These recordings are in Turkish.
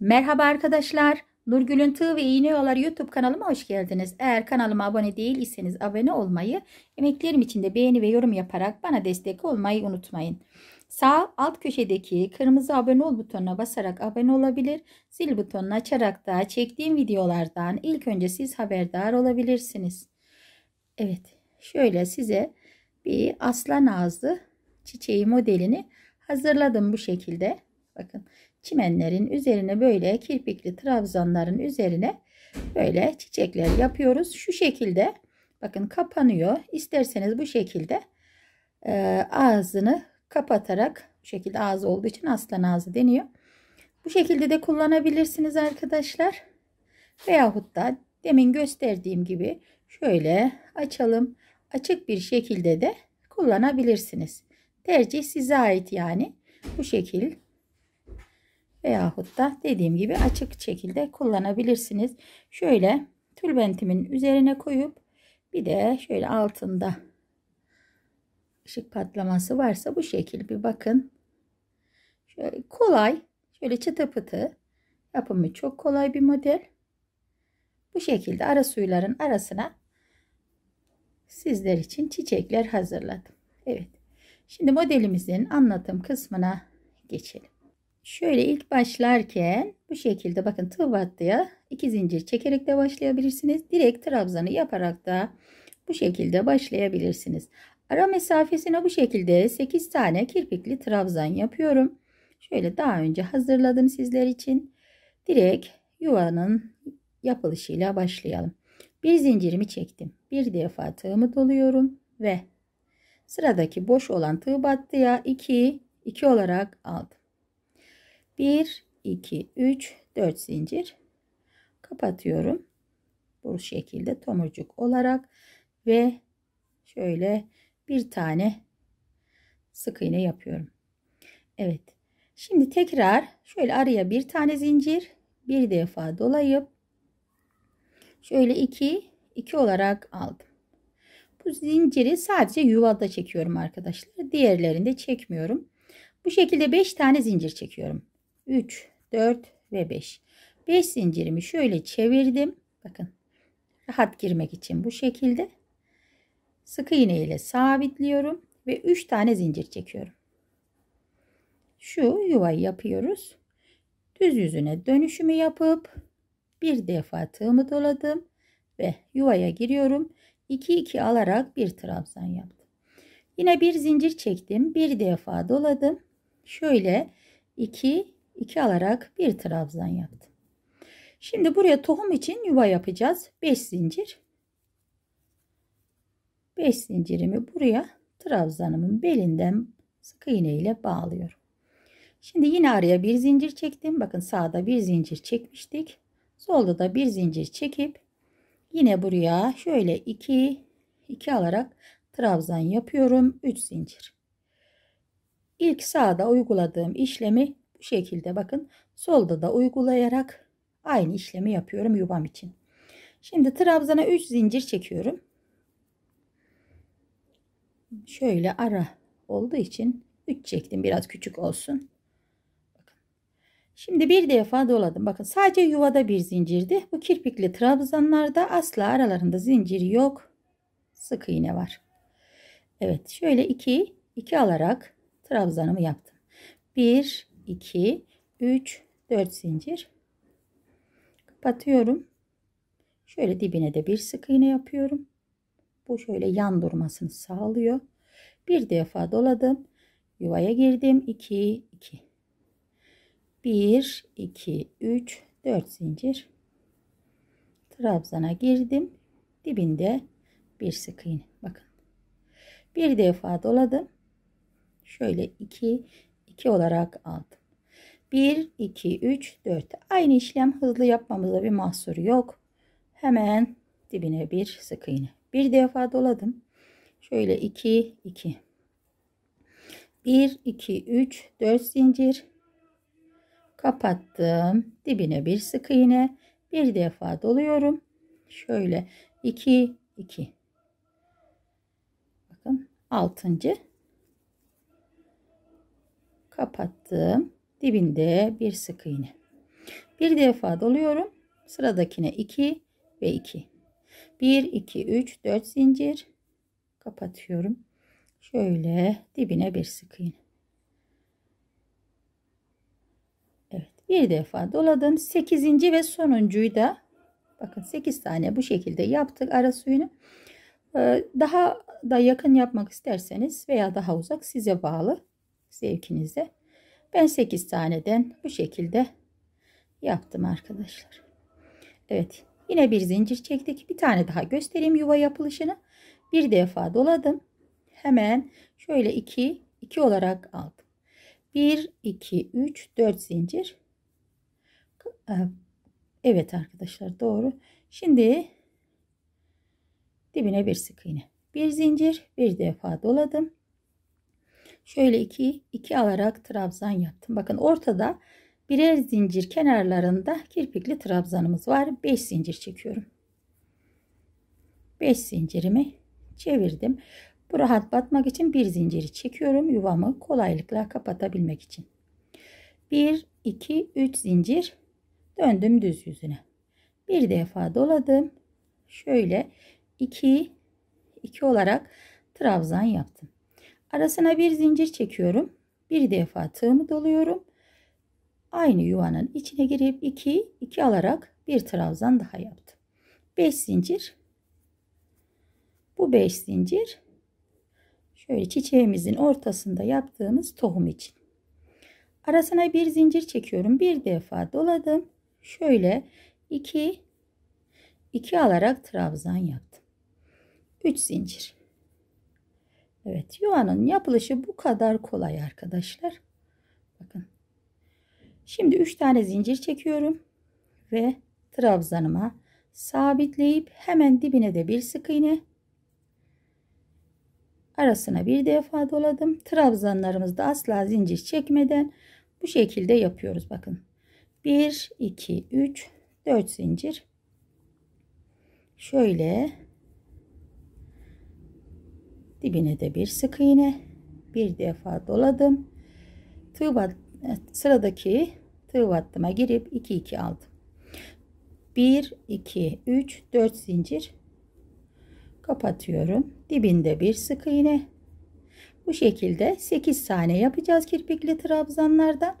Merhaba arkadaşlar. Nurgül'ün Tığ ve İğne Yolları YouTube kanalıma hoş geldiniz. Eğer kanalıma abone değilseniz abone olmayı, emeklerim için de beğeni ve yorum yaparak bana destek olmayı unutmayın. Sağ alt köşedeki kırmızı abone ol butonuna basarak abone olabilir, zil butonunu açarak da çektiğim videolardan ilk önce siz haberdar olabilirsiniz. Evet, şöyle size bir aslan ağzı çiçeği modelini hazırladım bu şekilde. Bakın çimenlerin üzerine böyle kirpikli trabzanların üzerine böyle çiçekler yapıyoruz. Şu şekilde bakın kapanıyor. İsterseniz bu şekilde e, ağzını kapatarak bu şekilde ağzı olduğu için aslan ağzı deniyor. Bu şekilde de kullanabilirsiniz arkadaşlar. Veyahut da demin gösterdiğim gibi şöyle açalım. Açık bir şekilde de kullanabilirsiniz. Tercih size ait yani. Bu şekil veyahut da dediğim gibi açık şekilde kullanabilirsiniz. Şöyle tülbentimin üzerine koyup bir de şöyle altında ışık patlaması varsa bu şekil bir bakın. Şöyle kolay şöyle çıtı pıtı yapımı çok kolay bir model. Bu şekilde ara suyların arasına sizler için çiçekler hazırladım. Evet. Şimdi modelimizin anlatım kısmına geçelim. Şöyle ilk başlarken bu şekilde bakın tığ battıya iki zincir çekerek de başlayabilirsiniz. Direkt trabzanı yaparak da bu şekilde başlayabilirsiniz. Ara mesafesine bu şekilde 8 tane kirpikli trabzan yapıyorum. Şöyle daha önce hazırladım sizler için. Direkt yuvanın yapılışıyla başlayalım. Bir zincirimi çektim. Bir defa tığımı doluyorum ve sıradaki boş olan tığ battıya 2 2 olarak aldım. 1 2 3 4 zincir kapatıyorum bu şekilde tomurcuk olarak ve şöyle bir tane sık iğne yapıyorum Evet şimdi tekrar şöyle araya bir tane zincir bir defa dolayıp şöyle 2 2 olarak aldım bu zinciri sadece yuvada çekiyorum arkadaşlar diğerlerinde çekmiyorum bu şekilde 5 tane zincir çekiyorum 3, 4 ve 5. 5 zincirimi şöyle çevirdim. Bakın rahat girmek için bu şekilde. Sık iğne ile sabitliyorum ve 3 tane zincir çekiyorum. Şu yuvayı yapıyoruz. Düz yüzüne dönüşümü yapıp bir defa tığımı doladım ve yuvaya giriyorum. 2 2 alarak bir trabzan yaptım. Yine bir zincir çektim. Bir defa doladım. Şöyle 2 2 alarak bir trabzan yaptım. Şimdi buraya tohum için yuva yapacağız. 5 zincir. 5 zincirimi buraya trabzanımın belinden sık iğne ile bağlıyorum. Şimdi yine araya bir zincir çektim. Bakın sağda bir zincir çekmiştik. Solda da bir zincir çekip yine buraya şöyle 2 2 alarak trabzan yapıyorum. 3 zincir. İlk sağda uyguladığım işlemi bu şekilde bakın solda da uygulayarak aynı işlemi yapıyorum yuvam için. Şimdi trabzana 3 zincir çekiyorum. Şöyle ara olduğu için 3 çektim biraz küçük olsun. Şimdi bir defa doladım. Bakın sadece yuvada bir zincirdi. Bu kirpikli trabzanlarda asla aralarında zincir yok. Sık iğne var. Evet şöyle 2 2 alarak trabzanımı yaptım. 1 2 3 4 zincir kapatıyorum. Şöyle dibine de bir sık iğne yapıyorum. Bu şöyle yan durmasını sağlıyor. Bir defa doladım. Yuvaya girdim. 2 2 1 2 3 4 zincir trabzana girdim. Dibinde bir sık iğne. Bakın. Bir defa doladım. Şöyle 2 2 olarak aldım. 1, 2, 3, 4. Aynı işlem hızlı yapmamıza bir mahsur yok. Hemen dibine bir sık iğne. Bir defa doladım. Şöyle 2, 2. 1, 2, 3, 4 zincir. Kapattım. Dibine bir sık iğne. Bir defa doluyorum. Şöyle 2, 2. Bakın 6 kapattım. Dibinde bir sık iğne. Bir defa doluyorum. Sıradakine 2 ve 2. 1 2 3 4 zincir kapatıyorum. Şöyle dibine bir sık iğne. Evet, bir defa doladım. 8. ve sonuncuyu da bakın 8 tane bu şekilde yaptık ara suyunu. Ee, daha da yakın yapmak isterseniz veya daha uzak size bağlı zevkinize. Ben 8 taneden bu şekilde yaptım arkadaşlar. Evet yine bir zincir çektik. Bir tane daha göstereyim yuva yapılışını. Bir defa doladım. Hemen şöyle 2 2 olarak aldım. 1 2 3 4 zincir. Evet arkadaşlar doğru. Şimdi dibine bir sık iğne. Bir zincir, bir defa doladım. Şöyle 2 2 alarak trabzan yaptım. Bakın ortada birer zincir kenarlarında kirpikli trabzanımız var. 5 zincir çekiyorum. 5 zincirimi çevirdim. Bu rahat batmak için bir zinciri çekiyorum. Yuvamı kolaylıkla kapatabilmek için. 1 2 3 zincir döndüm düz yüzüne. Bir defa doladım. Şöyle 2 2 olarak trabzan yaptım. Arasına bir zincir çekiyorum. Bir defa tığımı doluyorum. Aynı yuvanın içine girip 2 2 alarak bir trabzan daha yaptım. 5 zincir. Bu 5 zincir şöyle çiçeğimizin ortasında yaptığımız tohum için. Arasına bir zincir çekiyorum. Bir defa doladım. Şöyle 2 2 alarak trabzan yaptım. 3 zincir. Evet yuvanın yapılışı bu kadar kolay arkadaşlar. Bakın. Şimdi 3 tane zincir çekiyorum. Ve trabzanıma sabitleyip hemen dibine de bir sık iğne arasına bir defa doladım. Trabzanlarımızda asla zincir çekmeden bu şekilde yapıyoruz. Bakın 1, 2, 3, 4 zincir. Şöyle Dibine de bir sık iğne. Bir defa doladım. Tığ sıradaki tığ battıma girip 2 2 aldım. 1 2 3 4 zincir kapatıyorum. Dibinde bir sık iğne. Bu şekilde 8 tane yapacağız kirpikli trabzanlarda.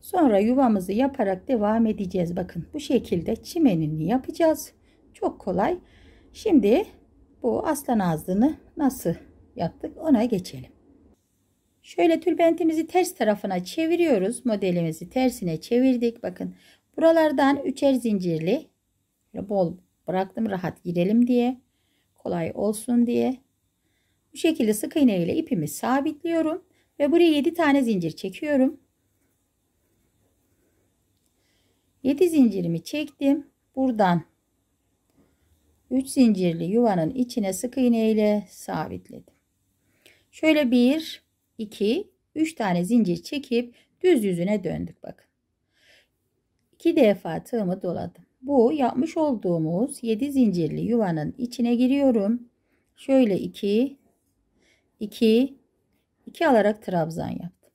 Sonra yuvamızı yaparak devam edeceğiz. Bakın bu şekilde çimenini yapacağız. Çok kolay. Şimdi bu aslan ağzını nasıl yaptık ona geçelim. Şöyle tülbentimizi ters tarafına çeviriyoruz. Modelimizi tersine çevirdik. Bakın buralardan üçer zincirli bol bıraktım rahat girelim diye. Kolay olsun diye. Bu şekilde sık iğne ile ipimi sabitliyorum. Ve buraya 7 tane zincir çekiyorum. 7 zincirimi çektim. Buradan 3 zincirli yuvanın içine sık iğne ile sabitledim. Şöyle 1, 2, 3 tane zincir çekip düz yüzüne döndük bakın. 2 defa tığımı doladım. Bu yapmış olduğumuz 7 zincirli yuvanın içine giriyorum. Şöyle 2, 2, 2 alarak trabzan yaptım.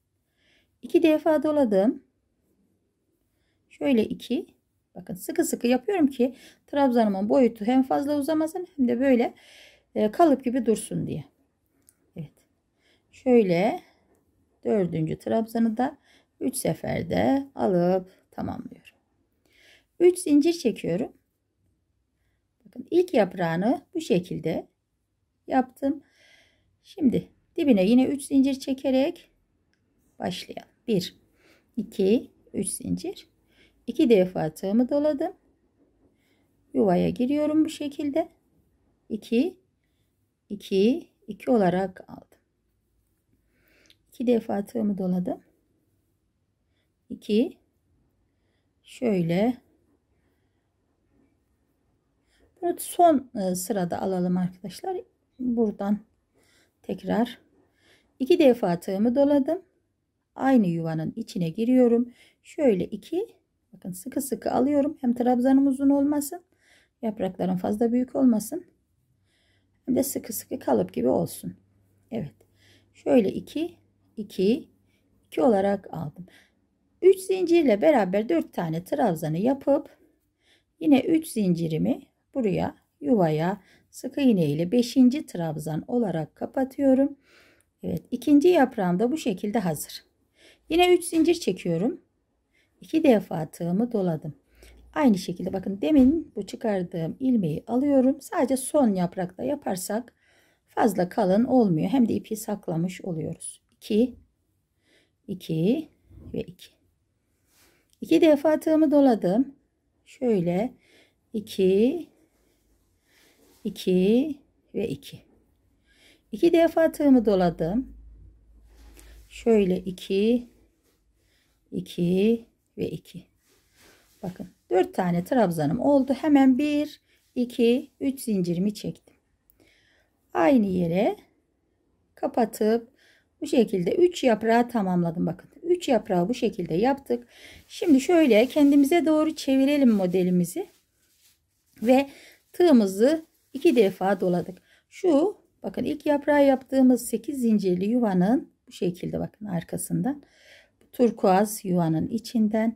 2 defa doladım. Şöyle 2, bakın sıkı sıkı yapıyorum ki trabzanımın boyutu hem fazla uzamasın hem de böyle e, kalıp gibi dursun diye. Şöyle dördüncü trabzanı da 3 seferde alıp tamamlıyorum. 3 zincir çekiyorum. Bakın ilk yaprağını bu şekilde yaptım. Şimdi dibine yine 3 zincir çekerek başlayalım. 1 2 3 zincir. 2 defa tığımı doladım. Yuvaya giriyorum bu şekilde. 2 2 2 olarak aldım. 2 defa tığımı doladım. 2 şöyle bunu son e, sırada alalım arkadaşlar. Buradan tekrar 2 defa tığımı doladım. Aynı yuvanın içine giriyorum. Şöyle 2 bakın sıkı sıkı alıyorum. Hem trabzanım uzun olmasın. Yaprakların fazla büyük olmasın. Hem de sıkı sıkı kalıp gibi olsun. Evet. Şöyle 2 2 2 olarak aldım. 3 zincirle beraber 4 tane trabzanı yapıp yine 3 zincirimi buraya yuvaya sık iğne ile 5. trabzan olarak kapatıyorum. Evet ikinci yaprağım da bu şekilde hazır. Yine 3 zincir çekiyorum. 2 defa tığımı doladım. Aynı şekilde bakın demin bu çıkardığım ilmeği alıyorum. Sadece son yaprakta yaparsak fazla kalın olmuyor. Hem de ipi saklamış oluyoruz. 2 2 ve 2 2 defa tığımı doladım şöyle 2 2 ve 2 2 defa tığımı doladım şöyle 2 2 ve 2 bakın 4 tane trabzanım oldu hemen 1 2 3 zincirimi çektim aynı yere kapatıp bu şekilde 3 yaprağı tamamladım bakın. 3 yaprağı bu şekilde yaptık. Şimdi şöyle kendimize doğru çevirelim modelimizi. Ve tığımızı 2 defa doladık. Şu bakın ilk yaprağı yaptığımız 8 zincirli yuvanın bu şekilde bakın arkasından. turkuaz yuvanın içinden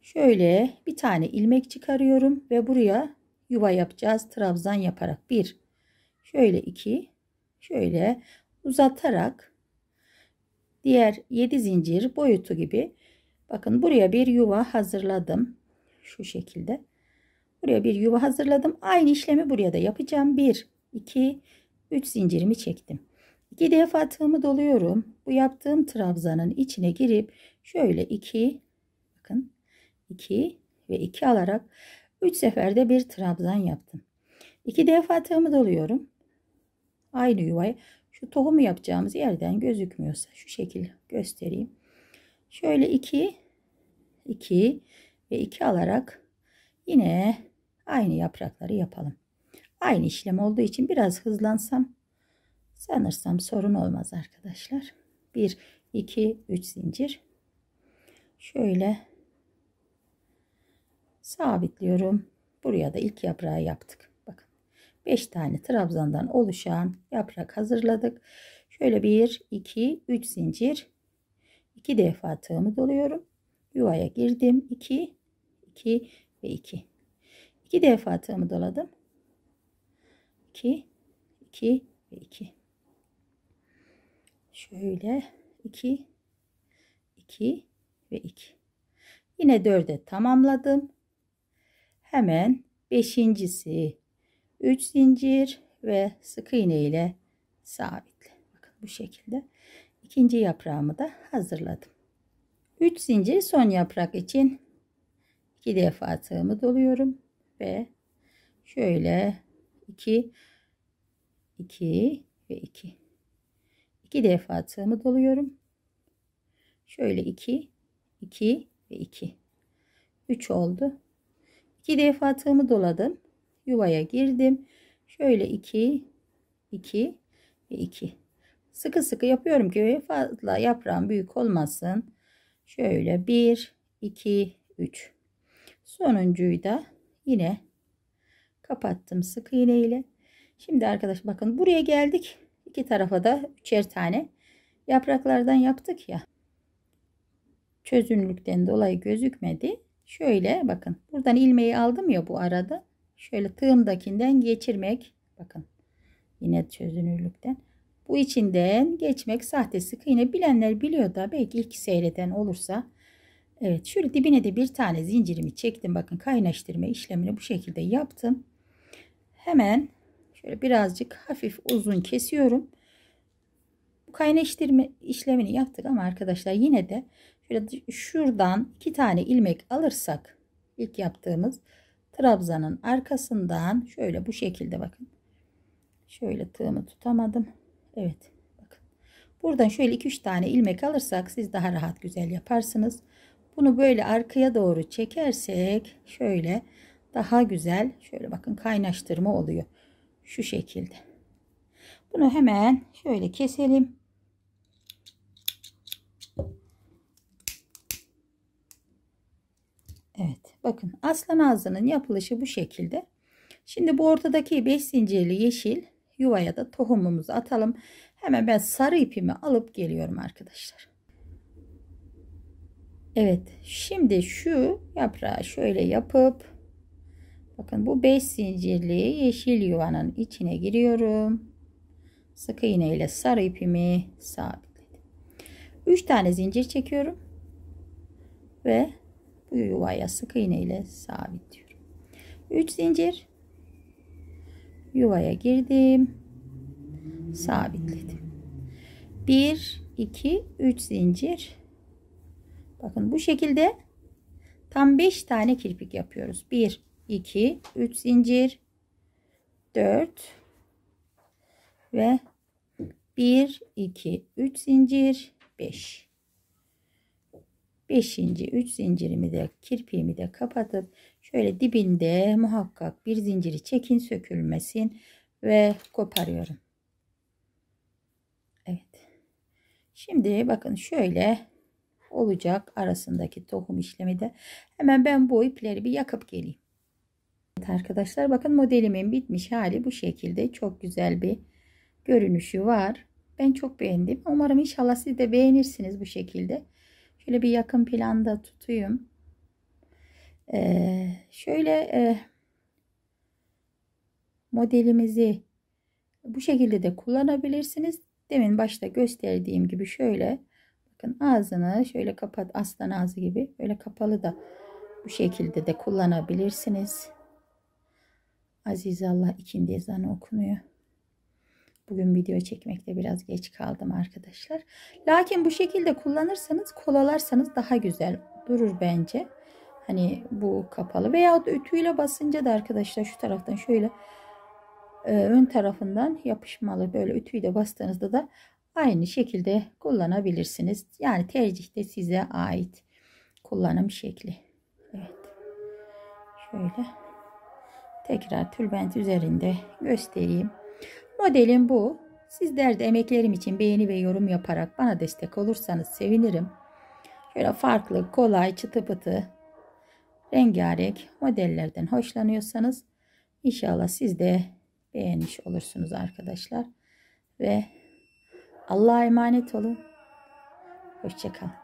şöyle bir tane ilmek çıkarıyorum ve buraya yuva yapacağız. Trabzan yaparak 1 şöyle 2 şöyle uzatarak diğer 7 zincir boyutu gibi bakın buraya bir yuva hazırladım şu şekilde buraya bir yuva hazırladım aynı işlemi buraya da yapacağım 1 2 3 zincirimi çektim 2 defa tığımı doluyorum bu yaptığım trabzanın içine girip şöyle 2 bakın 2 ve 2 alarak 3 seferde bir trabzan yaptım 2 defa tığımı doluyorum aynı yuvaya şu tohumu yapacağımız yerden gözükmüyorsa şu şekil göstereyim. Şöyle 2 2 ve 2 alarak yine aynı yaprakları yapalım. Aynı işlem olduğu için biraz hızlansam sanırsam sorun olmaz arkadaşlar. 1 2 3 zincir. Şöyle sabitliyorum. Buraya da ilk yaprağı yaptık. 5 tane trabzandan oluşan yaprak hazırladık. Şöyle 1, 2, 3 zincir. 2 defa tığımı doluyorum. Yuvaya girdim. 2, 2 ve 2. 2 defa tığımı doladım. 2, 2 ve 2. Şöyle 2, 2 ve 2. Yine 4'e tamamladım. Hemen beşincisi 3 zincir ve sık iğne ile sabitle. Bakın bu şekilde. ikinci yaprağımı da hazırladım. 3 zincir son yaprak için 2 defa tığımı doluyorum ve şöyle 2 2 ve 2 2 defa tığımı doluyorum. Şöyle 2 2 ve 2 3 oldu. 2 defa tığımı doladım yuvaya girdim. Şöyle 2 2 ve 2. Sıkı sıkı yapıyorum ki fazla yaprağım büyük olmasın. Şöyle 1 2 3. Sonuncuyu da yine kapattım sık iğne ile. Şimdi arkadaş bakın buraya geldik. İki tarafa da üçer tane yapraklardan yaptık ya. Çözünürlükten dolayı gözükmedi. Şöyle bakın buradan ilmeği aldım ya bu arada şöyle tığımdakinden geçirmek bakın yine çözünürlükten bu içinden geçmek sahte sık iğne bilenler biliyor da belki ilk seyreden olursa evet şöyle dibine de bir tane zincirimi çektim bakın kaynaştırma işlemini bu şekilde yaptım hemen şöyle birazcık hafif uzun kesiyorum bu kaynaştırma işlemini yaptık ama arkadaşlar yine de şöyle şuradan iki tane ilmek alırsak ilk yaptığımız Trabzanın arkasından şöyle bu şekilde bakın. Şöyle tığımı tutamadım. Evet. Bakın. Buradan şöyle 2-3 tane ilmek alırsak siz daha rahat güzel yaparsınız. Bunu böyle arkaya doğru çekersek şöyle daha güzel şöyle bakın kaynaştırma oluyor. Şu şekilde. Bunu hemen şöyle keselim. Evet bakın aslan ağzının yapılışı bu şekilde. Şimdi bu ortadaki 5 zincirli yeşil yuvaya da tohumumuzu atalım. Hemen ben sarı ipimi alıp geliyorum arkadaşlar. Evet şimdi şu yaprağı şöyle yapıp bakın bu 5 zincirli yeşil yuvanın içine giriyorum. Sık iğne ile sarı ipimi sabitledim. 3 tane zincir çekiyorum ve bu yuvaya sık iğne ile sabitliyorum. 3 zincir yuvaya girdim. Sabitledim. 1 2 3 zincir. Bakın bu şekilde tam 5 tane kirpik yapıyoruz. 1 2 3 zincir 4 ve 1 2 3 zincir 5 5. 3 zincirimi de kirpiğimi de kapatıp şöyle dibinde muhakkak bir zinciri çekin sökülmesin ve koparıyorum. Evet. Şimdi bakın şöyle olacak arasındaki tohum işlemi de hemen ben bu ipleri bir yakıp geleyim. Evet arkadaşlar bakın modelimin bitmiş hali bu şekilde çok güzel bir görünüşü var. Ben çok beğendim. Umarım inşallah siz de beğenirsiniz bu şekilde. Şöyle bir yakın planda tutayım. Ee, şöyle e, modelimizi bu şekilde de kullanabilirsiniz. Demin başta gösterdiğim gibi şöyle bakın ağzını şöyle kapat aslan ağzı gibi böyle kapalı da bu şekilde de kullanabilirsiniz. Aziz Allah ikindi ezanı okunuyor. Bugün video çekmekte biraz geç kaldım arkadaşlar. Lakin bu şekilde kullanırsanız kolalarsanız daha güzel durur bence. Hani bu kapalı veya ütüyle basınca da arkadaşlar şu taraftan şöyle e, ön tarafından yapışmalı böyle ütüyle de bastığınızda da aynı şekilde kullanabilirsiniz. Yani tercihte size ait kullanım şekli. Evet. Şöyle tekrar tülbent üzerinde göstereyim. Modelim bu. Sizler de emeklerim için beğeni ve yorum yaparak bana destek olursanız sevinirim. Şöyle farklı, kolay, çıtı pıtı, rengarenk modellerden hoşlanıyorsanız inşallah siz de beğenmiş olursunuz arkadaşlar. Ve Allah'a emanet olun. Hoşçakalın.